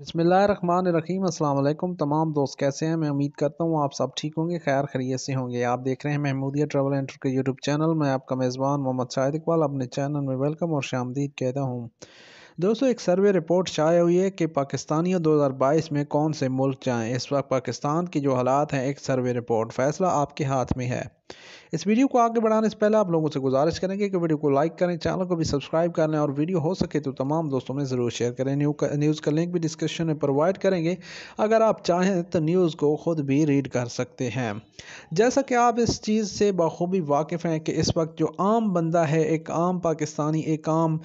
बसमीम अल्लाम तमाम दोस्त कैसे हैं मैं उम्मीद करता हूँ आप सब ठीक होंगे खैर खरीत से होंगे आप देख रहे हैं महमूदिया ट्रैवल एंटर के यूट्यूब चैनल मैं आपका मेज़बान मोहम्मद शाहिद इकबाल अपने चैनल में वेलकम और शामदीद कहता हूँ दोस्तों एक सर्वे रिपोर्ट शाया हुई है कि पाकिस्तानियों 2022 में कौन से मुल्क जाएं इस वक्त पाकिस्तान की जो हालात हैं एक सर्वे रिपोर्ट फ़ैसला आपके हाथ में है इस वीडियो को आगे बढ़ाने से पहले आप लोगों से गुजारिश करेंगे कि वीडियो को लाइक करें चैनल को भी सब्सक्राइब कर लें और वीडियो हो सके तो तमाम दोस्तों में ज़रूर शेयर करें न्यू का, न्यूज़ का लिंक भी डिस्क्रिप्शन में प्रोवाइड करेंगे अगर आप चाहें तो न्यूज़ को खुद भी रीड कर सकते हैं जैसा कि आप इस चीज़ से बखूबी वाकिफ़ हैं कि इस वक्त जो आम बंदा है एक आम पाकिस्तानी एक आम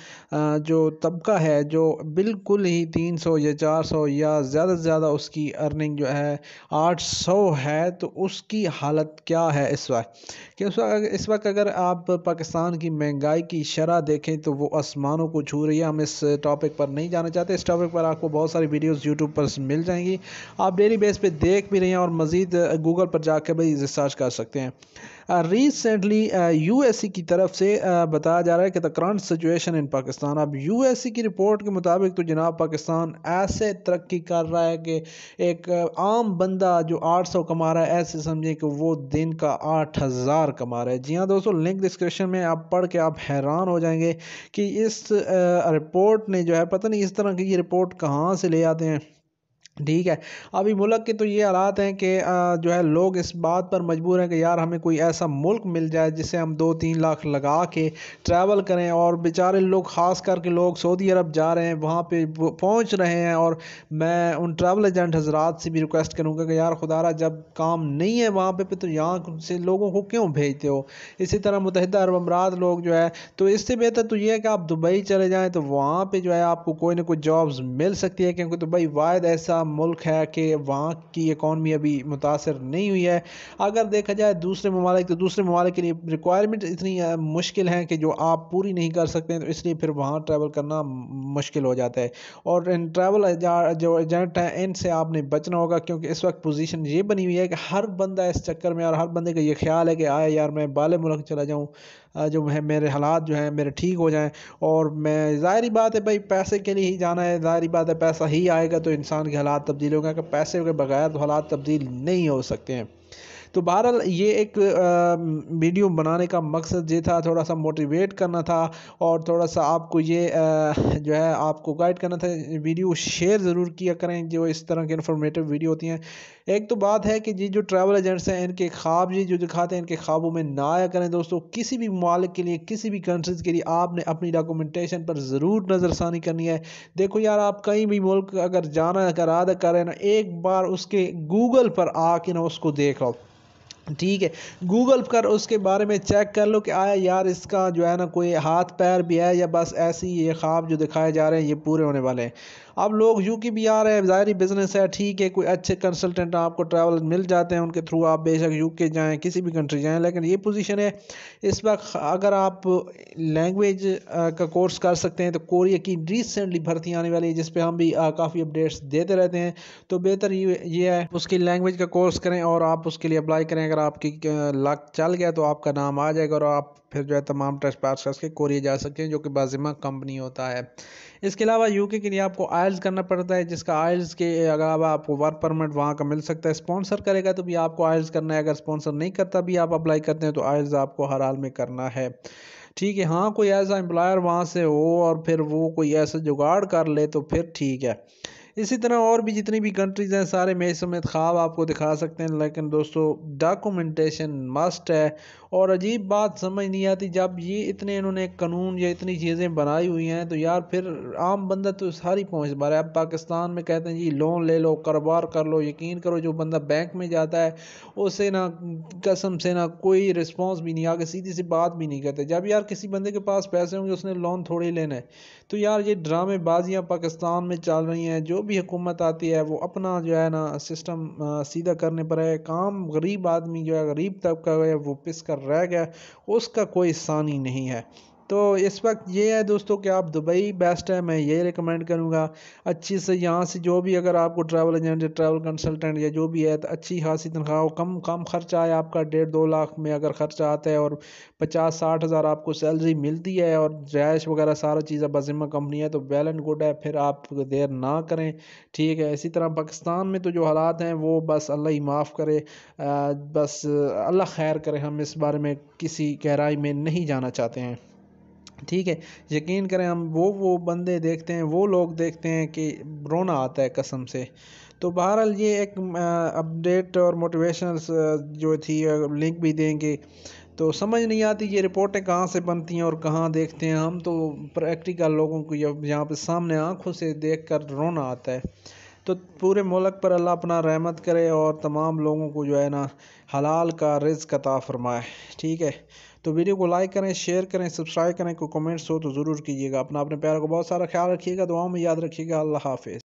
जो तबका है जो बिल्कुल ही तीन सौ या चार सौ या ज़्यादा से ज़्यादा उसकी अर्निंग जो है आठ सौ है तो उसकी हालत क्या है इस वक्त कि उस वक्त इस वक्त अगर आप पाकिस्तान की महंगाई की शरह देखें तो वो आसमानों को छू रही है हम इस टॉपिक पर नहीं जाना चाहते इस टॉपिक पर आपको बहुत सारी वीडियोस यूट्यूब पर मिल जाएंगी आप डेली बेस पे देख भी रहे हैं और मज़ीद गूगल पर जाकर भी रिसर्च कर सकते हैं रिसेंटली यूएससी की तरफ से बताया जा रहा है कि the current situation in Pakistan अब सी की रिपोर्ट के मुताबिक तो जनाब पाकिस्तान ऐसे तरक्की कर रहा है कि एक आम बंदा जो 800 कमा रहा है ऐसे समझें कि वो दिन का आठ हज़ार कमा रहा है जी हाँ दोस्तों लिंक डिस्क्रिप्शन में आप पढ़ के आप हैरान हो जाएंगे कि इस रिपोर्ट ने जो है पता नहीं इस तरह की ये रिपोर्ट कहाँ से ले आते हैं ठीक है अभी मुल्क के तो ये हालात हैं कि जो है लोग इस बात पर मजबूर हैं कि यार हमें कोई ऐसा मुल्क मिल जाए जिसे हम दो तीन लाख लगा के ट्रैवल करें और बेचारे लोग ख़ास करके लोग सऊदी अरब जा रहे हैं वहाँ पे पहुँच रहे हैं और मैं उन ट्रैवल एजेंट हजरात से भी रिक्वेस्ट करूँगा कि यार खुदारा जब काम नहीं है वहाँ पर तो यहाँ से लोगों को क्यों भेजते हो इसी तरह मुतहद अरब अमरात लोग जो है तो इससे बेहतर तो ये है कि आप दुबई चले जाएँ तो वहाँ पर जो है आपको कोई ना कोई जॉब्स मिल सकती है क्योंकि दुबई वायद ऐसा मुल्क है कि वहाँ की इकानमी अभी मुतासर नहीं हुई है अगर देखा जाए दूसरे ममालिक तो दूसरे ममालिक के लिए रिक्वायरमेंट इतनी मुश्किल हैं कि जो आप पूरी नहीं कर सकते तो इसलिए फिर वहाँ ट्रैवल करना मुश्किल हो जाता है और इन ट्रैवल जो एजेंट हैं इनसे आपने बचना होगा क्योंकि इस वक्त पोजीशन ये बनी हुई है कि हर बंदा इस चक्कर में और हर बंदे का ये ख्याल है कि आए यार मैं बाले मुल्क चला जाऊँ जो है मेरे हालात जो हैं मेरे ठीक हो जाएं और मैं ज़ाहरी बात है भाई पैसे के लिए ही जाना है ज़ाहरी बात है पैसा ही आएगा तो इंसान के हालात हालात तब्दील हो गए पैसे के बगैर तो हालात तब्दील नहीं हो सकते हैं तो बहरहाल ये एक वीडियो बनाने का मकसद ये था थोड़ा सा मोटिवेट करना था और थोड़ा सा आपको ये जो है आपको गाइड करना था वीडियो शेयर ज़रूर किया करें जो इस तरह की इन्फॉर्मेटिव वीडियो होती हैं एक तो बात है कि जी जो ट्रैवल एजेंट्स हैं इनके ख्वाब जी जो दिखाते हैं इनके ख्वाबों में ना आया करें दोस्तों किसी भी मालिक के लिए किसी भी कंट्रीज़ के लिए आपने अपनी डॉक्यूमेंटेशन पर ज़रूर नज़रसानी करनी है देखो यार आप कहीं भी मुल्क अगर जाना अगर आदा करें ना एक बार उसके गूगल पर आके ना उसको देख लो ठीक है गूगल कर उसके बारे में चेक कर लो कि आया यार इसका जो है ना कोई हाथ पैर भी है या बस ऐसी ये ख्वाब जो दिखाए जा रहे हैं ये पूरे होने वाले हैं अब लोग यू की भी आ रहे हैं ज़ाहरी बिज़नेस है ठीक है कोई अच्छे कंसल्टेंट आपको ट्रैवल मिल जाते हैं उनके थ्रू आप बेशक यू के जाएँ किसी भी कंट्री जाएँ लेकिन ये पोजिशन है इस वक्त अगर आप लैंग्वेज का कोर्स कर सकते हैं तो कोरिया की रिसेंटली भर्ती आने वाली है जिस पर हम भी काफ़ी अपडेट्स देते रहते हैं तो बेहतर ये है उसकी लैंग्वेज का कोर्स करें और आप उसके लिए अप्लाई करें अगर आपकी लक चल गया तो आपका नाम आ जाएगा और आप फिर जो है तमाम ट्रस्ट पार्स के कोरिए जा सकते हैं जो कि बाजिमा कंपनी होता है इसके अलावा यूके के लिए आपको आयल्स करना पड़ता है जिसका आयल्स के अलावा आपको वर्क परमिट वहाँ का मिल सकता है स्पॉन्सर करेगा तो भी आपको आयल्स करना है अगर स्पॉन्सर नहीं करता भी आप अप्लाई करते हैं तो आयल्स आपको हर हाल में करना है ठीक है हाँ कोई ऐसा एम्प्लॉयर वहाँ से हो और फिर वो कोई ऐसा जुगाड़ कर ले तो फिर ठीक है इसी तरह और भी जितनी भी कंट्रीज़ हैं सारे मैच समेत ख्वाब आपको दिखा सकते हैं लेकिन दोस्तों डॉक्यूमेंटेशन मस्ट है और अजीब बात समझ नहीं आती जब ये इतने इन्होंने कानून या इतनी चीज़ें बनाई हुई हैं तो यार फिर आम बंदा तो सारी पहुँच पा रहा है अब पाकिस्तान में कहते हैं जी लोन ले लो कारोबार कर लो यकीन करो जो बंदा बैंक में जाता है उसे ना कसम से ना कोई रिस्पॉन्स भी नहीं आगे सीधी सी बात भी नहीं कहते जब यार किसी बंदे के पास पैसे होंगे उसने लोन थोड़े लेना है तो यार ये ड्रामेबाजियाँ पाकिस्तान में चल रही हैं जो भी हुकूमत आती है वो अपना जो है ना सिस्टम सीधा करने पर है काम गरीब आदमी जो है गरीब तबका है वो पिस कर रह गया उसका कोई सानी नहीं है तो इस वक्त ये है दोस्तों कि आप दुबई बेस्ट है मैं ये रिकमेंड करूँगा अच्छी से यहाँ से जो भी अगर आपको ट्रैवल एजेंट या ट्रैवल कंसल्टेंट या जो भी है तो अच्छी खासी तनख्वाह हो कम कम खर्चा आए आपका डेढ़ दो लाख में अगर खर्चा आता है और पचास साठ हज़ार आपको सैलरी मिलती है और रिहाइश वगैरह सारा चीज़ें बजिमा कंपनी है तो वेल एंड गुड है फिर आप देर ना करें ठीक है इसी तरह पाकिस्तान में तो जो हालात हैं वो बस अल्लाह ही माफ़ करे बस अल्लाह खैर करे हम इस बारे में किसी गहराई में नहीं जाना चाहते हैं ठीक है यकीन करें हम वो वो बंदे देखते हैं वो लोग देखते हैं कि रोना आता है कसम से तो बहरहाल ये एक अपडेट और मोटिवेशनल जो थी लिंक भी देंगे तो समझ नहीं आती ये रिपोर्टें कहाँ से बनती हैं और कहाँ देखते हैं हम तो प्रैक्टिकल लोगों को यहाँ पे सामने आंखों से देख कर रोना आता है तो पूरे मुल्क पर अल्लाह अपना रहमत करे और तमाम लोगों को जो है ना हलाल का रिज़ कता फ़रमाए ठीक है तो वीडियो को लाइक करें शेयर करें सब्सक्राइब करें कोई कमेंट्स हो तो ज़रूर कीजिएगा अपना अपने प्यार को बहुत सारा ख्याल रखिएगा दुआओं में याद रखिएगा अल्लाह हाफिज़